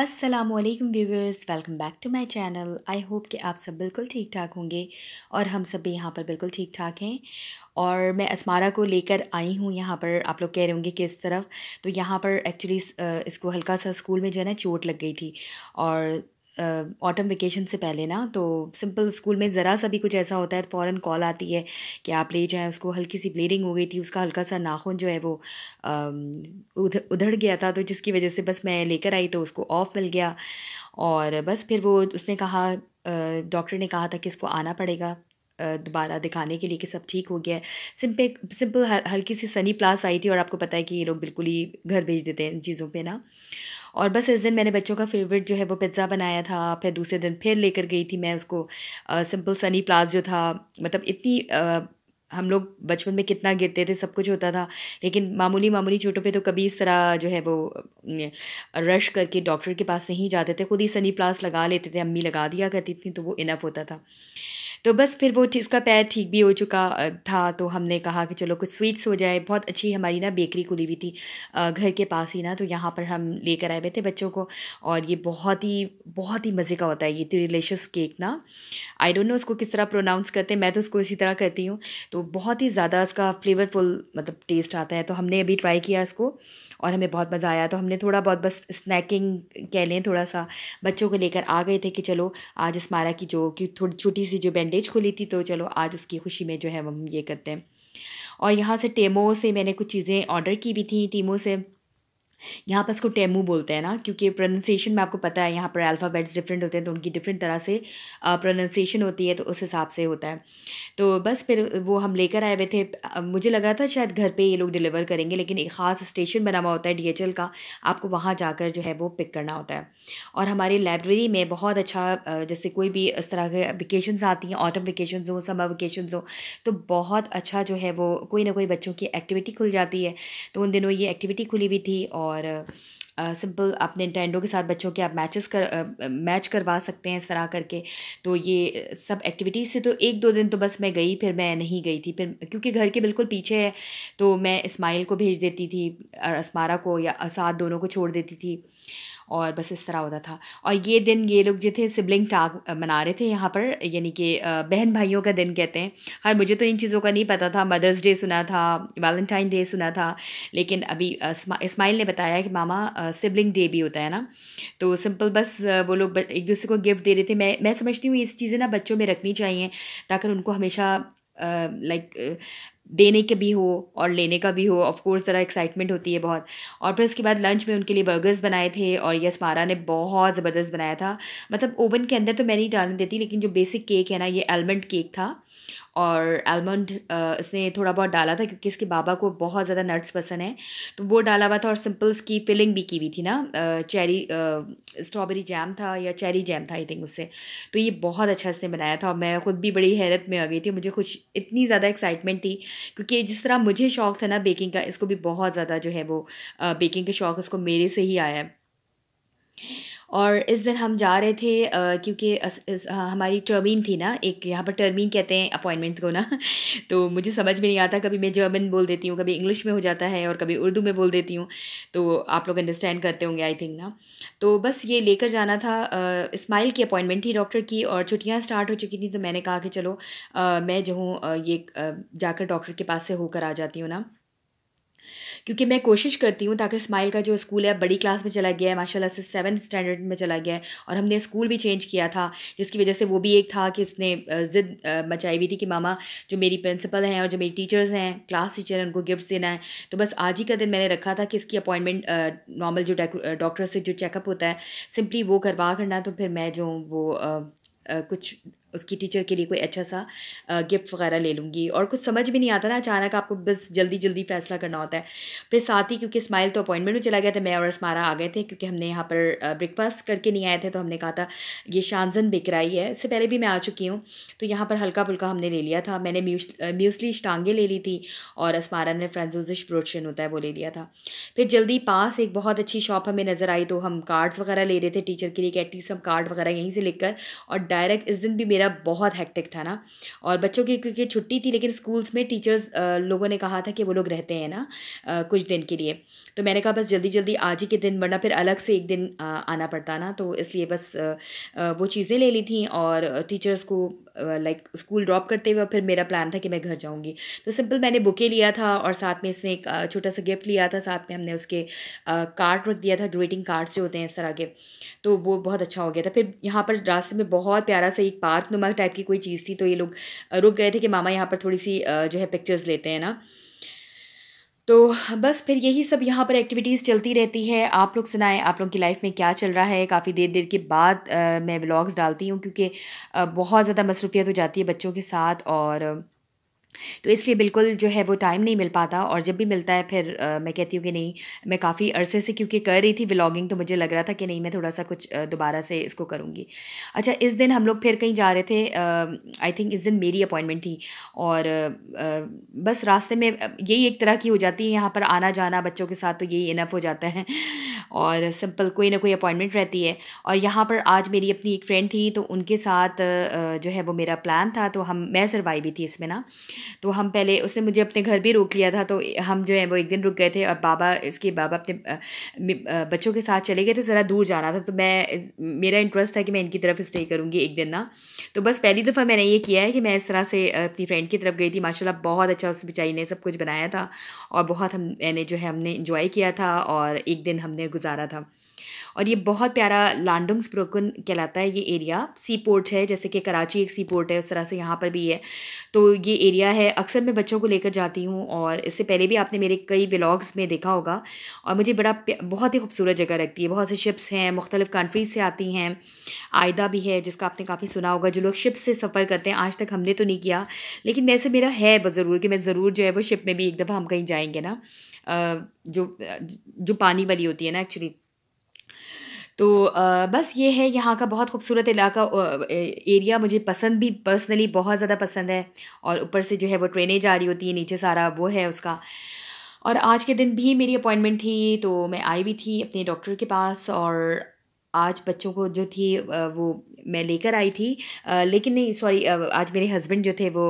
अस्सलाम वालेकुम viewers welcome back to my channel I hope कि आप सब बिल्कुल ठीक ठाक होंगे और हम सब भी यहाँ पर बिल्कुल ठीक ठाक हैं और मैं असमारा को लेकर आई हूँ यहाँ पर आप लोग कह रहे होंगे किस तरफ तो यहाँ पर एक्चुअली इसको हल्का सा स्कूल में जो है ना चोट लग गई थी और ऑटम वेकेशन से पहले ना तो सिंपल स्कूल में ज़रा सा भी कुछ ऐसा होता है तो फ़ौरन कॉल आती है कि आप ले जाएं उसको हल्की सी ब्लीडिंग हो गई थी उसका हल्का सा नाखून जो है वो उध, उधड़ गया था तो जिसकी वजह से बस मैं लेकर आई तो उसको ऑफ मिल गया और बस फिर वो उसने कहा डॉक्टर ने कहा था कि इसको आना पड़ेगा दोबारा दिखाने के लिए कि सब ठीक हो गया है सिंपल सिंपल हल्की सी सनी प्लास आई थी और आपको पता है कि ये लोग बिल्कुल ही घर भेज देते हैं इन चीज़ों पे ना और बस इस दिन मैंने बच्चों का फेवरेट जो है वो पिज़्ज़ा बनाया था फिर दूसरे दिन फिर लेकर गई थी मैं उसको सिंपल सनी प्लाज जो था मतलब इतनी आ, हम लोग बचपन में कितना गिरते थे सब कुछ होता था लेकिन मामूली मामूली चोटों पे तो कभी इस तरह जो है वो रश करके डॉक्टर के पास नहीं जाते थे खुद ही सनी प्लास लगा लेते थे अम्मी लगा दिया करती थी तो वो इनफ होता था तो बस फिर वो इसका पैर ठीक भी हो चुका था तो हमने कहा कि चलो कुछ स्वीट्स हो जाए बहुत अच्छी हमारी ना बेकरी खुली हुई थी घर के पास ही ना तो यहाँ पर हम लेकर आए हुए थे बच्चों को और ये बहुत ही बहुत ही मज़े का होता है ये डिलिशियस केक ना आई डोंट नो उसको किस तरह प्रोनाउंस करते हैं मैं तो उसको इसी तरह करती हूँ तो बहुत ही ज़्यादा इसका फ्लेवरफुल मतलब टेस्ट आता है तो हमने अभी ट्राई किया इसको और हमें बहुत मज़ा आया तो हमने थोड़ा बहुत बस स्नैकिंग कह लें थोड़ा सा बच्चों को लेकर आ गए थे कि चलो आज स्मारा की जो कि थोड़ी छोटी सी जो बैंड बैंडेज खुली थी तो चलो आज उसकी खुशी में जो है हम ये करते हैं और यहाँ से टेमो से मैंने कुछ चीज़ें ऑर्डर की भी थी टीमो से यहाँ पर इसको टेमू बोलते हैं ना क्योंकि प्रोनंसिएशन में आपको पता है यहाँ पर अल्फ़ाबेट्स डिफरेंट होते हैं तो उनकी डिफरेंट तरह से प्रोनंसिएशन होती है तो उस हिसाब से होता है तो बस फिर वो हम लेकर आए हुए थे मुझे लग रहा था शायद घर पर ये लोग डिलीवर करेंगे लेकिन एक ख़ास स्टेशन बना हुआ होता है डी का आपको वहाँ जाकर जो है वो पिक करना होता है और हमारी लाइब्रेरी में बहुत अच्छा जैसे कोई भी इस तरह के वेकेशन आती हैं ऑटम वेकेशन हो समर वेकेशन हो तो बहुत अच्छा जो है वो कोई ना कोई बच्चों की एक्टिविटी खुल जाती है तो उन दिनों ये एक्टिविटी खुली हुई थी और और सिंपल आप निटेंडो के साथ बच्चों के आप मैचेस कर मैच करवा सकते हैं इस तरह करके तो ये सब एक्टिविटीज़ से तो एक दो दिन तो बस मैं गई फिर मैं नहीं गई थी फिर क्योंकि घर के बिल्कुल पीछे है तो मैं इस्माइल को भेज देती थी और असमारा को या असाद दोनों को छोड़ देती थी और बस इस तरह होता था और ये दिन ये लोग जो थे सिबलिंग टाग मना रहे थे यहाँ पर यानी कि बहन भाइयों का दिन कहते हैं हर मुझे तो इन चीज़ों का नहीं पता था मदर्स डे सुना था वैलेंटाइन डे सुना था लेकिन अभी इस्माइल ने बताया कि मामा सिबलिंग डे भी होता है ना तो सिंपल बस वो लोग एक दूसरे को गिफ्ट दे रहे थे मैं मैं समझती हूँ ये चीज़ें ना बच्चों में रखनी चाहिए ताकि उनको हमेशा लाइक देने के भी हो और लेने का भी हो ऑफ कोर्स ज़रा एक्साइटमेंट होती है बहुत और फिर उसके बाद लंच में उनके लिए बर्गर्स बनाए थे और यस मारा ने बहुत ज़बरदस्त बनाया था मतलब ओवन के अंदर तो मैं नहीं डालने देती लेकिन जो बेसिक केक है ना ये आलमंड केक था और आलमंड uh, इसने थोड़ा बहुत डाला था क्योंकि इसके बाबा को बहुत ज़्यादा नट्स पसंद है तो वो डाला हुआ था और सिंपल्स की फिलिंग भी की हुई थी ना चेरी स्ट्रॉबेरी जैम था या चेरी जैम था आई थिंक उससे तो ये बहुत अच्छा इसने बनाया था और मैं ख़ुद भी बड़ी हैरत में आ गई थी मुझे खुश इतनी ज़्यादा एक्साइटमेंट थी क्योंकि जिस तरह मुझे शौक़ था ना बेकिंग का इसको भी बहुत ज़्यादा जो है वो बेकिंग का शौक़ इसको मेरे से ही आया है और इस दिन हम जा रहे थे क्योंकि हमारी टर्मिन थी ना एक यहाँ पर टर्मिन कहते हैं अपॉइंटमेंट्स को ना तो मुझे समझ में नहीं आता कभी मैं जर्मन बोल देती हूँ कभी इंग्लिश में हो जाता है और कभी उर्दू में बोल देती हूँ तो आप लोग अंडरस्टैंड करते होंगे आई थिंक ना तो बस ये लेकर जाना था इस्माइल की अपॉइंटमेंट थी डॉक्टर की और छुट्टियाँ स्टार्ट हो चुकी थी तो मैंने कहा कि चलो आ, मैं जो हूँ ये जाकर डॉक्टर के पास से होकर आ जाती हूँ ना क्योंकि मैं कोशिश करती हूँ ताकि स्माइल का जो स्कूल है बड़ी क्लास में चला गया है माशाल्लाह से सेवन स्टैंडर्ड में चला गया है और हमने स्कूल भी चेंज किया था जिसकी वजह से वो भी एक था कि इसने ज़िद मचाई हुई थी कि मामा जो मेरी प्रिंसिपल हैं और जो मेरी टीचर्स हैं क्लास टीचर हैं उनको गिफ्ट देना है तो बस आज ही का दिन मैंने रखा था कि इसकी अपॉइंटमेंट नॉर्मल जो डॉक्टर से जो चेकअप होता है सिंपली वो करवा करना तो फिर मैं जो वो कुछ उसकी टीचर के लिए कोई अच्छा सा गिफ्ट वगैरह ले लूँगी और कुछ समझ भी नहीं आता ना अचानक आपको बस जल्दी जल्दी फैसला करना होता है फिर साथ ही क्योंकि स्माइल तो अपॉइंटमेंट में चला गया था मैं और स्मारा आ गए थे क्योंकि हमने यहाँ पर ब्रेकफास्ट करके नहीं आए थे तो हमने कहा था ये शानजन बिकराई है इससे पहले भी मैं आ चुकी हूँ तो यहाँ पर हल्का फुल्का हमने ले लिया था मैंने म्यूसली स्टांगे ले ली थी और स्मारा ने फ्रेंजोजिश प्रोशन होता है वो ले लिया था फिर जल्दी पास एक बहुत अच्छी शॉप हमें नज़र आई तो हम कार्ड्स वगैरह ले रहे थे टीचर के लिए कि एटलीस्ट हम कार्ड वगैरह यहीं से लेकर और डायरेक्ट इस दिन भी मेरे मेरा बहुत हैक्टिक था ना और बच्चों की क्योंकि छुट्टी थी लेकिन स्कूल्स में टीचर्स लोगों ने कहा था कि वो लोग रहते हैं ना कुछ दिन के लिए तो मैंने कहा बस जल्दी जल्दी आज ही के दिन वरना फिर अलग से एक दिन आना पड़ता ना तो इसलिए बस वो चीज़ें ले ली थी और टीचर्स को लाइक स्कूल ड्रॉप करते हुए और फिर मेरा प्लान था कि मैं घर जाऊँगी तो सिंपल मैंने बुके लिया था और साथ में इसने एक छोटा सा गिफ्ट लिया था साथ में हमने उसके कार्ड रख दिया था ग्रीटिंग कार्ड्स जो होते हैं इस तरह के तो वो बहुत अच्छा हो गया था फिर यहाँ पर रास्ते में बहुत प्यारा सा एक पार्क नुमा टाइप की कोई चीज़ थी तो ये लोग रुक गए थे कि मामा यहाँ पर थोड़ी सी जो है पिक्चर्स लेते हैं ना तो बस फिर यही सब यहाँ पर एक्टिविटीज़ चलती रहती है आप लोग सुनाएं आप लोगों की लाइफ में क्या चल रहा है काफ़ी देर देर के बाद आ, मैं व्लॉग्स डालती हूँ क्योंकि आ, बहुत ज़्यादा मसरूफियत हो जाती है बच्चों के साथ और तो इसलिए बिल्कुल जो है वो टाइम नहीं मिल पाता और जब भी मिलता है फिर आ, मैं कहती हूँ कि नहीं मैं काफ़ी अरसे से क्योंकि कर रही थी व्लॉगिंग तो मुझे लग रहा था कि नहीं मैं थोड़ा सा कुछ दोबारा से इसको करूँगी अच्छा इस दिन हम लोग फिर कहीं जा रहे थे आई थिंक इस दिन मेरी अपॉइंटमेंट थी और आ, बस रास्ते में यही एक तरह की हो जाती है यहाँ पर आना जाना बच्चों के साथ तो यही इनफ हो जाता है और सिंपल कोई ना कोई अपॉइंटमेंट रहती है और यहाँ पर आज मेरी अपनी एक फ्रेंड थी तो उनके साथ जो है वो मेरा प्लान था तो हम मैं सरवाई भी थी इसमें ना तो हम पहले उसने मुझे अपने घर भी रोक लिया था तो हम जो है वो एक दिन रुक गए थे और बाबा इसके बाबा अपने बच्चों के साथ चले गए थे ज़रा दूर जाना था तो मैं मेरा इंटरेस्ट था कि मैं इनकी तरफ स्टे करूँगी एक दिन ना तो बस पहली दफ़ा मैंने ये किया है कि मैं इस तरह से अपनी फ्रेंड की तरफ गई थी माशा बहुत अच्छा उस बिचाई ने सब कुछ बनाया था और बहुत हम मैंने जो है हमने इन्जॉय किया था और एक दिन हमने गुजारा था और ये बहुत प्यारा लांडुंग स्प्रोकन कहलाता है ये एरिया सी पोर्ट है जैसे कि कराची एक सी पोर्ट है उस तरह से यहाँ पर भी है तो ये एरिया किया है अक्सर मैं बच्चों को लेकर जाती हूँ और इससे पहले भी आपने मेरे कई ब्लॉग्स में देखा होगा और मुझे बड़ा बहुत ही खूबसूरत जगह लगती है बहुत से शिप्स हैं मुख्तलिफ़ कंट्रीज से आती हैं आयदा भी है जिसका आपने काफ़ी सुना होगा जो लोग शिप से सफ़र करते हैं आज तक हमने तो नहीं किया लेकिन वैसे मेरा है ज़रूर कि मैं ज़रूर जो है वो शिप में भी एक दफ़ा हम कहीं जाएंगे ना जो जो पानी वाली होती है ना एक्चुअली तो बस ये है यहाँ का बहुत खूबसूरत इलाका एरिया मुझे पसंद भी पर्सनली बहुत ज़्यादा पसंद है और ऊपर से जो है वो ट्रेनें जा रही होती हैं नीचे सारा वो है उसका और आज के दिन भी मेरी अपॉइंटमेंट थी तो मैं आई भी थी अपने डॉक्टर के पास और आज बच्चों को जो थी वो मैं लेकर आई थी लेकिन नहीं सॉरी आज मेरे हस्बैंड जो थे वो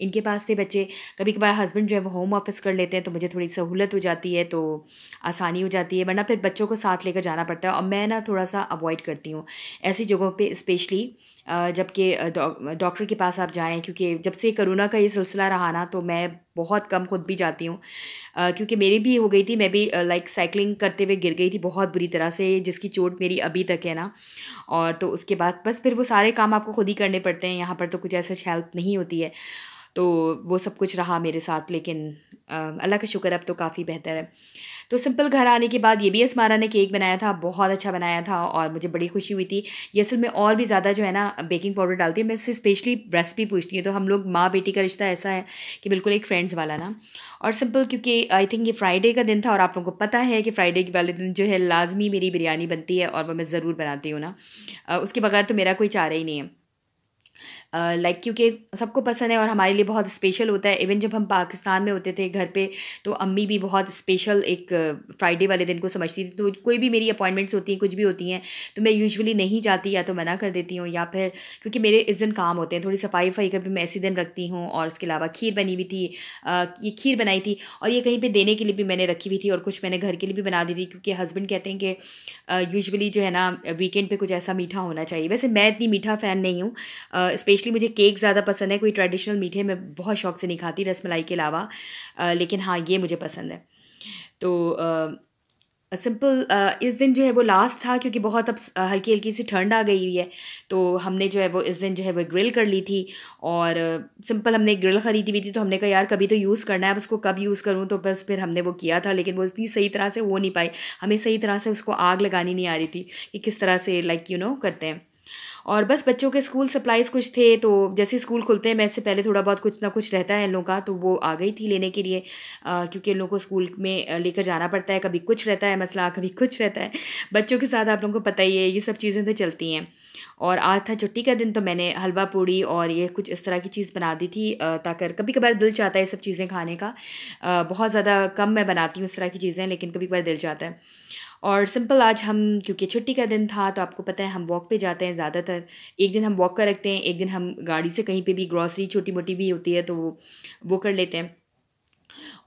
इनके पास से बच्चे कभी कभार हस्बैंड जो है वो होम ऑफिस कर लेते हैं तो मुझे थोड़ी सहूलत हो जाती है तो आसानी हो जाती है वरना फिर बच्चों को साथ लेकर जाना पड़ता है और मैं ना थोड़ा सा अवॉइड करती हूँ ऐसी जगहों पे स्पेशली जबकि डॉक्टर के पास आप जाएं क्योंकि जब से करोना का ये सिलसिला रहा ना तो मैं बहुत कम खुद भी जाती हूँ क्योंकि मेरी भी हो गई थी मैं भी लाइक साइकिलिंग करते हुए गिर गई थी बहुत बुरी तरह से जिसकी चोट मेरी अभी तक है ना और तो उसके बाद बस फिर वो सारे काम आपको खुद ही करने पड़ते हैं यहाँ पर तो कुछ ऐसा हेल्प नहीं होती है तो वो सब कुछ रहा मेरे साथ लेकिन अल्लाह का शुक्र अब तो काफ़ी बेहतर है तो सिंपल घर आने के बाद ये भी असमारा ने केक बनाया था बहुत अच्छा बनाया था और मुझे बड़ी खुशी हुई थी ये असल में और भी ज़्यादा जो है ना बेकिंग पाउडर डालती हूँ मैं इससे स्पेशली रेसिपी पूछती हूँ तो हम लोग माँ बेटी का रिश्ता ऐसा है कि बिल्कुल एक फ्रेंड्स वाला ना और सिंपल क्योंकि आई थिंक ये फ्राइडे का दिन था और आप लोगों को पता है कि फ्राइडे के वाले दिन जो है लाजमी मेरी बिरयानी बनती है और वह मैं ज़रूर बनाती हूँ ना उसके बगैर तो मेरा कोई चारा ही नहीं है लाइक क्योंकि सबको पसंद है और हमारे लिए बहुत स्पेशल होता है इवन जब हम पाकिस्तान में होते थे घर पे तो अम्मी भी बहुत स्पेशल एक फ्राइडे वाले दिन को समझती थी तो कोई भी मेरी अपॉइंटमेंट्स होती हैं कुछ भी होती हैं तो मैं यूजुअली नहीं जाती या तो मना कर देती हूँ या फिर क्योंकि मेरे इस दिन काम होते हैं थोड़ी सफाई वफाई का भी मैं ऐसी दिन रखती हूँ और उसके अलावा खीर बनी हुई थी ये खीर बनाई थी और ये कहीं पर देने के लिए भी मैंने रखी हुई थी और कुछ मैंने घर के लिए भी बना दी थी क्योंकि हस्बैंड कहते हैं कि यूजली जो है ना वीकेंड पर कुछ ऐसा मीठा होना चाहिए वैसे मैं इतनी मीठा फ़ैन नहीं हूँ स्पेशली मुझे केक ज़्यादा पसंद है कोई ट्रेडिशनल मीठे मैं बहुत शौक से नहीं खाती रसमलाई के अलावा लेकिन हाँ ये मुझे पसंद है तो सिंपल uh, इस दिन जो है वो लास्ट था क्योंकि बहुत अब हल्की हल्की सी ठंड आ गई हुई है तो हमने जो है वो इस दिन जो है वो ग्रिल कर ली थी और सिंपल हमने ग्रिल ख़रीदी हुई थी तो हमने कहा यार कभी तो यूज़ करना है अब उसको कब यूज़ करूँ तो बस फिर हमने वो किया था लेकिन वो इतनी सही तरह से हो नहीं पाई हमें सही तरह से उसको आग लगानी नहीं आ रही थी कि किस तरह से लाइक यू नो करते हैं और बस बच्चों के स्कूल सप्लाइज़ कुछ थे तो जैसे स्कूल खुलते हैं मैं इससे पहले थोड़ा बहुत कुछ ना कुछ रहता है इन लोगों का तो वो आ गई थी लेने के लिए क्योंकि इन लोगों को स्कूल में लेकर जाना पड़ता है कभी कुछ रहता है मसला कभी कुछ रहता है बच्चों के साथ आप लोगों को पता ही है ये सब चीज़ें तो चलती हैं और आज था छुट्टी का दिन तो मैंने हलवा पूड़ी और ये कुछ इस तरह की चीज़ बना दी थी ताकि कभी कभार दिल चाहता है ये सब चीज़ें खाने का बहुत ज़्यादा कम मैं बनाती हूँ इस तरह की चीज़ें लेकिन कभी कभार दिल चाहता है और सिंपल आज हम क्योंकि छुट्टी का दिन था तो आपको पता है हम वॉक पे जाते हैं ज़्यादातर एक दिन हम वॉक कर रखते हैं एक दिन हम गाड़ी से कहीं पे भी ग्रॉसरी छोटी मोटी भी होती है तो वो वो कर लेते हैं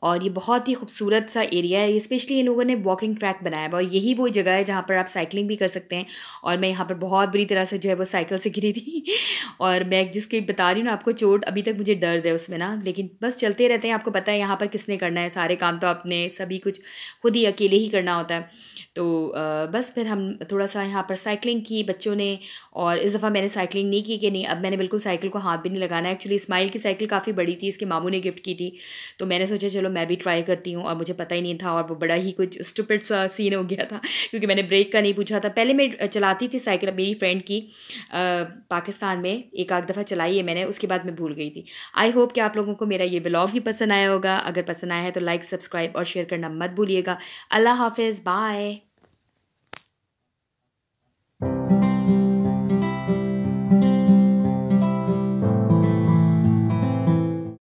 और ये बहुत ही खूबसूरत सा एरिया है स्पेशली इन लोगों ने वॉकिंग ट्रैक बनाया है और यही वो जगह है जहाँ पर आप साइकिलिंग भी कर सकते हैं और मैं यहाँ पर बहुत बुरी तरह से जो है वो साइकिल से गिरी थी और मैं जिसके बता रही हूँ ना आपको चोट अभी तक मुझे दर्द है उसमें ना लेकिन बस चलते रहते हैं आपको पता है यहाँ पर किसने करना है सारे काम तो आपने सभी कुछ खुद ही अकेले ही करना होता है तो बस फिर हम थोड़ा सा यहाँ पर साइकिलिंग की बच्चों ने और इस दफ़ा मैंने साइकिलिंग नहीं की कि नहीं अब मैंने बिल्कुल साइकिल को हाथ भी नहीं लगाना एक्चुअली इस्माइल की साइकिल काफ़ी बड़ी थी इसके मामू ने गिफ्ट की थी तो मैंने सोचा चलो मैं भी ट्राई करती हूँ और मुझे पता ही नहीं था और वो बड़ा ही कुछ स्टुपिट सा सीन हो गया था क्योंकि मैंने ब्रेक का नहीं पूछा था पहले मैं चलाती थी साइकिल मेरी फ्रेंड की आ, पाकिस्तान में एक आध दफ़ा चलाई है मैंने उसके बाद मैं भूल गई थी आई होप कि आप लोगों को मेरा ये ब्लॉग भी पसंद आया होगा अगर पसंद आया है तो लाइक सब्सक्राइब और शेयर करना मत भूलिएगा अल्लाह हाफिज़ बाय